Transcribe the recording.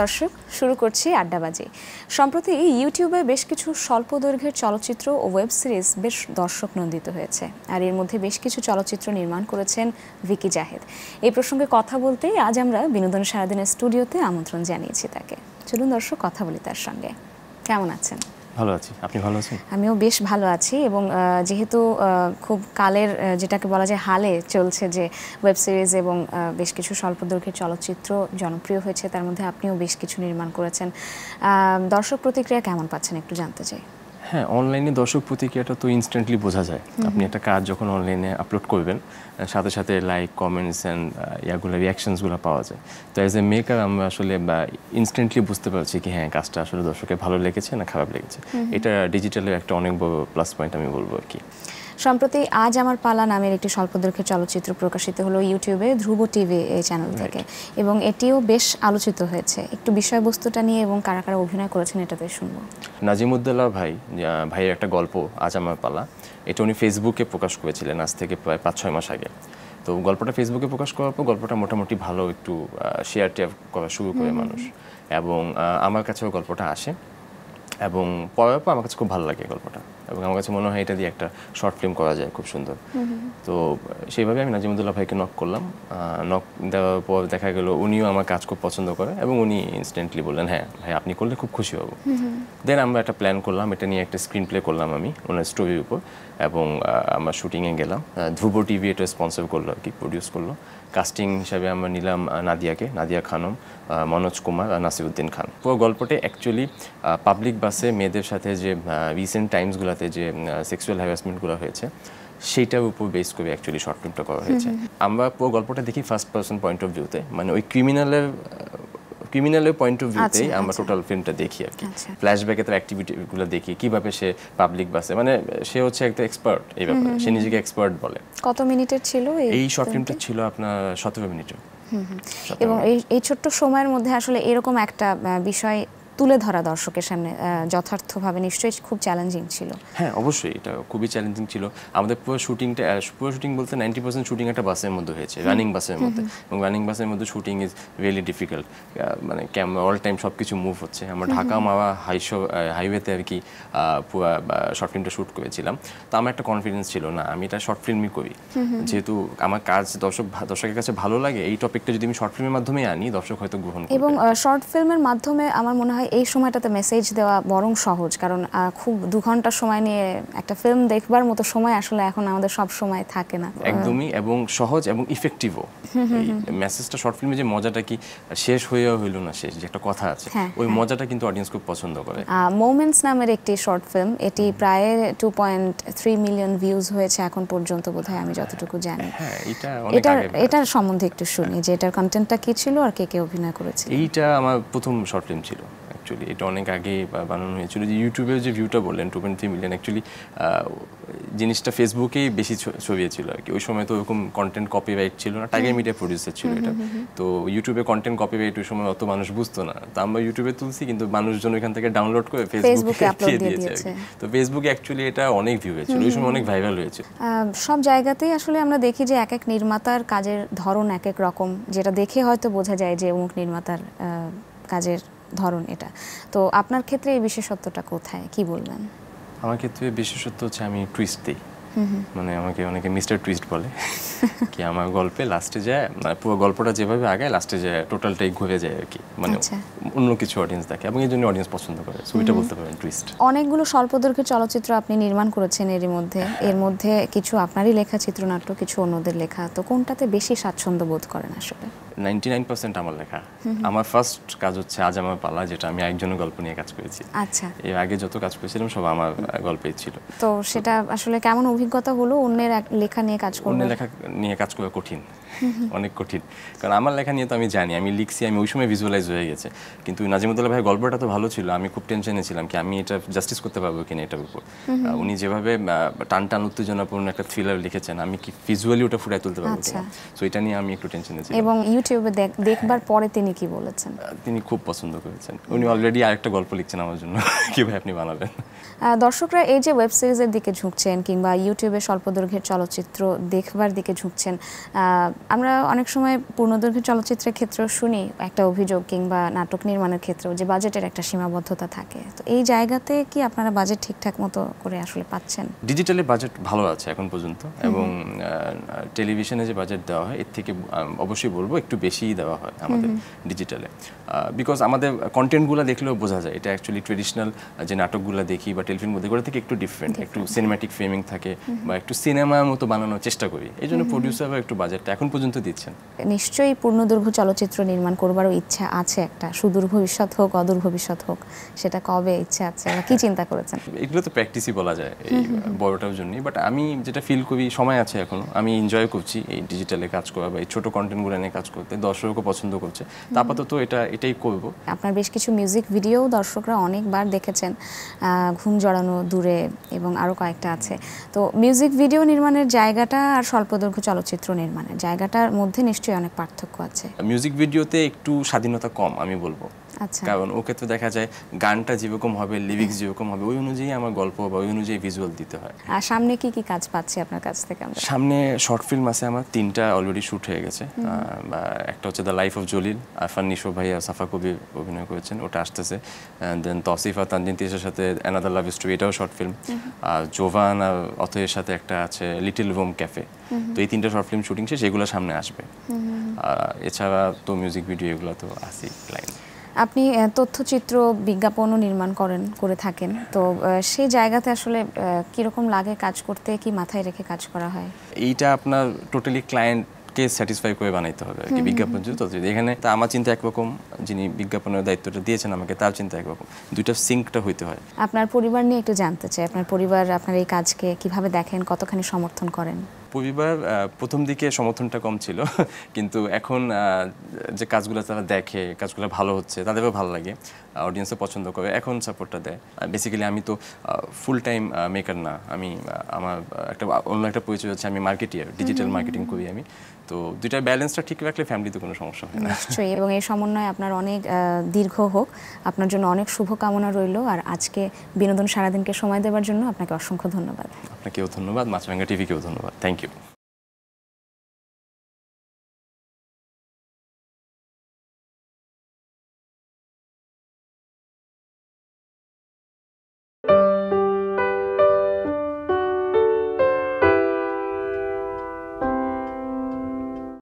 দর্শক শুরু করছি আড্ডাবাজি সম্প্রতি ইউটিউবে বেশ কিছু স্বল্প দৈর্ঘ্যের চলচ্চিত্র ও ওয়েব সিরিজ বেশ দর্শক নন্দিত হয়েছে আর এর মধ্যে বেশ কিছু চলচ্চিত্র নির্মাণ করেছেন ভিকি জাহেদ এই প্রসঙ্গে কথা বলতে আজ আমরা বিনোদন সারাদিনের স্টুডিওতে আমন্ত্রণ জানিয়েছি তাকে চলুন দর্শক কথা বলি তার সঙ্গে কেমন আছেন ভালো আছি আপনি ভালো আছেন আমিও বেশ ভালো আছি এবং যেহেতু খুব কালের যেটাকে বলা যায় হালে চলছে যে ওয়েব সিরিজ এবং বেশ কিছু স্বল্প দৈর্ঘ্যের চলচ্চিত্র জনপ্রিয় হয়েছে তার মধ্যে আপনিও বেশ কিছু নির্মাণ করেছেন দর্শক প্রতিক্রিয়া কেমন পাচ্ছেন একটু জানতে চাই হ্যাঁ অনলাইনে দর্শক প্রতিক্রিয়াটা তো ইনস্ট্যান্টলি বোঝা যায় আপনি একটা কাজ যখন অনলাইনে আপলোড করবেন সাথে সাথে লাইক কমেন্টস অ্যান্ড ইয়াগুলো রিয়াকশনসগুলো পাওয়া যায় তো অ্যাজ এ মেকার আমরা আসলে বা ইনস্ট্যান্টলি বুঝতে পারছি কি হ্যাঁ কাজটা আসলে দর্শকের ভালো লেগেছে না খারাপ লেগেছে এটা ডিজিটালের একটা অনেক বড় প্লাস পয়েন্ট আমি বলবো আর কি সম্প্রতি আজ আমার পালা নামের একটি স্বল্পদৈর্ঘ্যের চলচ্চিত্র প্রকাশিত হলো ইউটিউবে ধ্রুব টিভি এই চ্যানেল থেকে এবং এটিও বেশ আলোচিত হয়েছে একটু বিষয়বস্তুটা নিয়ে এবং কারা কারা অভিনয় করেছেন এটা বেশ শুনবো নাজিমুদ্দোল্লা ভাই ভাইয়ের একটা গল্প আজ আমার পালা এটা উনি ফেসবুকে প্রকাশ করেছিলেন আজ থেকে প্রায় পাঁচ ছয় মাস আগে তো গল্পটা ফেসবুকে প্রকাশ করার পর গল্পটা মোটামুটি ভালো একটু শেয়ার টেয়ার করা শুরু করে মানুষ এবং আমার কাছেও গল্পটা আসে এবং পড়ার পর আমার কাছে খুব ভালো লাগে গল্পটা এবং আমার কাছে মনে হয় এটা দিয়ে একটা শর্ট ফিল্ম করা যায় খুব সুন্দর তো সেইভাবে আমি নাজিমুদ্দুল্লাহ ভাইকে নক করলাম নক দেওয়ার পর দেখা গেল উনিও আমার কাজ খুব পছন্দ করে এবং উনি ইনস্ট্যান্টলি বললেন হ্যাঁ ভাই আপনি করলে খুব খুশি হব দেন আমরা একটা প্ল্যান করলাম এটা নিয়ে একটা স্ক্রিন প্লে করলাম আমি ওনার স্টোরির উপর এবং আমার শুটিংয়ে গেলাম ধ্রুব টিভি এটা স্পন্সর করলো আর কি প্রডিউস করলো কাস্টিং হিসাবে আমরা নিলাম নাদিয়াকে নাদিয়া খানম মনোজ কুমার আর নাসিরুদ্দিন খান পুরো গল্পটা অ্যাকচুয়ালি পাবলিক বাসে মেয়েদের সাথে যে রিসেন্ট টাইমসগুলোতে যে সেক্সুয়াল হ্যারাসমেন্টগুলো হয়েছে সেইটার উপর বেস করে অ্যাকচুয়ালি শর্ট ফিল্মটা করা হয়েছে আমরা পুরো গল্পটা দেখি ফার্স্ট পার্সন পয়েন্ট অফ ভিউতে মানে ওই ক্রিমিনালের ক্রিমিনাল পয়েন্ট অফ ভিউতেই আমরা টোটাল আচ্ছা। ফিল্মটা দেখি আর কি ফ্ল্যাশব্যাকে তার অ্যাক্টিভিটিগুলো দেখি কিভাবে সে পাবলিক বাসে মানে সে হচ্ছে একটা এক্সপার্ট এই ব্যাপারে সে নিজেকে এক্সপার্ট বলে কত মিনিটের ছিল এই শর্ট ফিল্মটা ছিল আপনার সতেরো মিনিটের এবং এই ছোট্ট সময়ের মধ্যে আসলে এরকম একটা বিষয় তুলে ধরা দর্শকের সামনে যথার্থভাবে নিশ্চয়ই খুব চ্যালেঞ্জিং ছিল হ্যাঁ অবশ্যই এটা খুবই চ্যালেঞ্জিং ছিল আমাদের পুরো শুটিংটা পুরো শুটিং বলতে নাইনটি পার্সেন্ট শুটিং একটা বাসের মধ্যে হয়েছে রানিং বাসের মধ্যে এবং রানিং বাসের মধ্যে শুটিং ইজ রিয়েলি ডিফিকাল্ট মানে ক্যাম অল টাইম সব কিছু মুভ হচ্ছে আমরা ঢাকা মাওয়া শো হাইওয়েতে আর কি পুরো শর্ট ফিল্মটা শ্যুট করেছিলাম তো আমার একটা কনফিডেন্স ছিল না আমি এটা শর্ট ফিল্মই করি যেহেতু আমার কাজ দর্শক দর্শকের কাছে ভালো লাগে এই টপিকটা যদি আমি শর্ট ফিল্মের মাধ্যমে আনি দর্শক হয়তো গ্রহণ এবং শর্ট ফিল্মের মাধ্যমে আমার মনে হয় হয় এই সময়টাতে মেসেজ দেওয়া বরং সহজ কারণ খুব দু ঘন্টা সময় নিয়ে একটা ফিল্ম দেখবার মতো সময় আসলে এখন আমাদের সব সময় থাকে না একদমই এবং সহজ এবং ইফেক্টিভও মেসেজটা শর্ট ফিল্মে যে মজাটা কি শেষ হয়েও হইল না শেষ যে একটা কথা আছে হ্যাঁ, ওই হ্যাঁ। মজাটা কিন্তু অডিয়েন্স খুব পছন্দ করে মোমেন্টস নামের একটি শর্ট ফিল্ম এটি প্রায় two point three million views হয়েছে এখন পর্যন্ত বোধহয় আমি যতটুকু জানি হ্যাঁ, এটা এটার সম্বন্ধে একটু শুনি যে এটার কন্টেন্টটা কি ছিল আর কে কে অভিনয় করেছে এইটা আমার প্রথম শর্ট ফিল্ম ছিল অ্যাকচুয়ালি এটা অনেক আগে বানানো হয়েছিল যে ইউটিউবের যে ভিউটা বললেন two point three million actually জিনিসটা ফেসবুকেই বেশি ছবিয়েছিল আর কি ওই সময় তো ওরকম কন্টেন্ট কপিরাইট ছিল না টাইগার মিডিয়া প্রডিউসার ছিল এটা তো ইউটিউবে কন্টেন্ট কপিরাইট ওই সময় অত মানুষ বুঝতো না তো আমরা ইউটিউবে তুলছি কিন্তু মানুষজন ওইখান থেকে ডাউনলোড করে ফেসবুকে দিয়ে দিয়েছে তো ফেসবুকে অ্যাকচুয়ালি এটা অনেক ভিউ হয়েছিল ওই সময় অনেক ভাইরাল হয়েছে সব জায়গাতেই আসলে আমরা দেখি যে এক এক নির্মাতার কাজের ধরন এক এক রকম যেটা দেখে হয়তো বোঝা যায় যে অমুক নির্মাতার কাজের ধরন এটা তো আপনার ক্ষেত্রে এই বিশেষত্বটা কোথায় কি বলবেন আমার ক্ষেত্রে বিশেষত্ব হচ্ছে আমি টুইস্ট দিই মানে আমাকে অনেকে মিস্টার টুইস্ট বলে কি আমার গল্পে লাস্টে যায় মানে পুরো গল্পটা যেভাবে আগায় লাস্টে যায় টোটালটাই ঘুরে যায় আর কি মানে আচ্ছা। অন্য কিছু অডিয়েন্স দেখে এবং এই জন্য অডিয়েন্স পছন্দ করে সো এটা বলতে পারেন টুইস্ট অনেকগুলো স্বল্পদৈর্ঘ্য চলচ্চিত্র আপনি নির্মাণ করেছেন এর মধ্যে এর মধ্যে কিছু আপনারই লেখা চিত্রনাট্য কিছু অন্যদের লেখা তো কোনটাতে বেশি স্বাচ্ছন্দ্য বোধ করেন আসলে নাইনটি নাইন পার্সেন্ট আমার লেখা আমার ফার্স্ট কাজ হচ্ছে আজ আমার পালা যেটা আমি একজনের গল্প নিয়ে কাজ করেছি আচ্ছা এর আগে যত কাজ করেছিলাম সব আমার গল্পেই ছিল তো সেটা আসলে কেমন অভিজ্ঞতা হলো অন্যের লেখা নিয়ে কাজ করা অন্যের লেখা নিয়ে কাজ করা কঠিন অনেক কঠিন কারণ আমার লেখা নিয়ে তো আমি জানি আমি লিখছি আমি ওই সময় ভিজুয়ালাইজ হয়ে গেছে কিন্তু নাজিমুদ্দোল্লা ভাই গল্পটা তো ভালো ছিল আমি খুব টেনশনে ছিলাম কি আমি এটা জাস্টিস করতে পারবো কিনা এটার উপর উনি যেভাবে টান টান উত্তেজনাপূর্ণ একটা থ্রিলার লিখেছেন আমি কি ভিজুয়ালি ওটা ফুটায় তুলতে পারবো সো আচ্ছা। এটা নিয়ে আমি একটু টেনশনে ছিলাম এবং ইউটিউবে দেখবার পরে তিনি কি বলেছেন তিনি খুব পছন্দ করেছেন উনি অলরেডি আরেকটা গল্প লিখছেন আমার জন্য কিভাবে আপনি বানাবেন দর্শকরা এই যে ওয়েব সিরিজের দিকে ঝুঁকছেন কিংবা ইউটিউবে স্বল্প দৈর্ঘ্যের চলচ্চিত্র দেখবার দিকে ঝুঁকছেন আমরা অনেক সময় পূর্ণদৈর্ঘ্য চলচ্চিত্রের ক্ষেত্রেও শুনি একটা অভিযোগ কিংবা নাটক নির্মাণের ক্ষেত্রেও যে বাজেটের একটা সীমাবদ্ধতা থাকে তো এই জায়গাতে কি আপনারা বাজেট ঠিকঠাক মতো করে আসলে পাচ্ছেন ডিজিটালি বাজেট ভালো আছে এখন পর্যন্ত এবং টেলিভিশনে যে বাজেট দেওয়া হয় এর থেকে অবশ্যই বলবো একটু বেশিই দেওয়া হয় আমাদের ডিজিটালে বিকজ আমাদের কন্টেন্টগুলো দেখলেও বোঝা যায় এটা অ্যাকচুয়ালি ট্রেডিশনাল যে নাটকগুলো দেখি বা টেলিফিন মধ্যে করে থেকে একটু ডিফারেন্ট একটু সিনেম্যাটিক ফ্রেমিং থাকে বা একটু সিনেমার মতো বানানোর চেষ্টা করি এই জন্য প্রডিউসার বা একটু বাজেটটা এখন পর্যন্ত দিচ্ছেন নিশ্চয়ই পূর্ণদৈর্ঘ্য চলচ্চিত্র নির্মাণ করবারও ইচ্ছা আছে একটা সুদূর ভবিষ্যৎ হোক অদূর ভবিষ্যৎ হোক সেটা কবে ইচ্ছা আছে বা কি চিন্তা করেছেন এগুলো তো প্র্যাকটিসই বলা যায় এই বড়টার জন্যই বাট আমি যেটা ফিল করি সময় আছে এখনো আমি এনজয় করছি এই ডিজিটালে কাজ করা বা এই ছোটো কন্টেন্টগুলো নিয়ে কাজ করতে দর্শকও পছন্দ করছে আপাতত এটা এটাই করব আপনার বেশ কিছু মিউজিক ভিডিও দর্শকরা অনেকবার দেখেছেন ঘুম জড়ানো দূরে এবং আরও কয়েকটা আছে তো মিউজিক ভিডিও নির্মাণের জায়গাটা আর স্বল্পদৈর্ঘ্য চলচ্চিত্র নির্মাণের জায়গা জায়গাটার মধ্যে নিশ্চয়ই অনেক পার্থক্য আছে মিউজিক ভিডিওতে একটু স্বাধীনতা কম আমি বলবো আচ্ছা। কারণ ওকে তো দেখা যায় গানটা যেরকম হবে লিরিক্স যেরকম হবে ওই অনুযায়ী আমার গল্প বা ওই অনুযায়ী ভিজুয়াল দিতে হয় আর সামনে কি কি কাজ পাচ্ছি আপনার কাছ থেকে আমরা সামনে শর্ট ফিল্ম আছে আমার তিনটা অলরেডি শুট হয়ে গেছে একটা হচ্ছে the life of Jalil Arfan Nisho ভাই আর সাফা কবি অভিনয় করেছেন ওটা আসতেছে দেন তসিফা তানজিন তিসের সাথে অ্যানাদার লাভ স্টোরি এটাও শর্ট ফিল্ম আর জোভান আর অথয়ের সাথে একটা আছে লিটিল রোম ক্যাফে তো এই তিনটা শর্ট ফিল্ম শুটিং শেষ এগুলো সামনে আসবে এছাড়া তো মিউজিক ভিডিও এগুলো তো আসি লাইন আপনি তথ্যচিত্র বিজ্ঞাপনও নির্মাণ করেন করে থাকেন তো সেই জায়গাতে আসলে কীরকম লাগে কাজ করতে কি মাথায় রেখে কাজ করা হয় এইটা আপনার টোটালি ক্লায়েন্টকে স্যাটিসফাই করে বানাইতে হবে আর কি বিজ্ঞাপন যে তথ্যচিত্র এখানে তা আমার চিন্তা একরকম যিনি বিজ্ঞাপনের দায়িত্বটা দিয়েছেন আমাকে তার চিন্তা একরকম দুইটা সিঙ্কটা হইতে হয় আপনার পরিবার নিয়ে একটু জানতে চাই আপনার পরিবার আপনার এই কাজকে কিভাবে দেখেন কতখানি সমর্থন করেন পরিবার প্রথম দিকে সমর্থনটা কম ছিল কিন্তু এখন যে কাজগুলো তারা দেখে কাজগুলো ভালো হচ্ছে তাদেরও ভালো লাগে অডিয়েন্সও পছন্দ করে এখন সাপোর্টটা দেয় বেসিক্যালি আমি তো ফুল টাইম মেকার না আমি আমার একটা অন্য একটা পরিচয় হচ্ছে আমি মার্কেটিয়ার ডিজিটাল মার্কেটিং করি আমি তো দুইটা ব্যালেন্সটা ঠিক রাখলে ফ্যামিলিতে কোনো সমস্যা হয় না নিশ্চয়ই এবং এই সমন্বয় আপনার অনেক দীর্ঘ হোক আপনার জন্য অনেক শুভকামনা রইল আর আজকে বিনোদন সারাদিনকে সময় দেওয়ার জন্য আপনাকে অসংখ্য ধন্যবাদ আপনাকেও ধন্যবাদ মাছরাঙ্গা টিভিকেও ধন্যবাদ থ্যাংক ইউ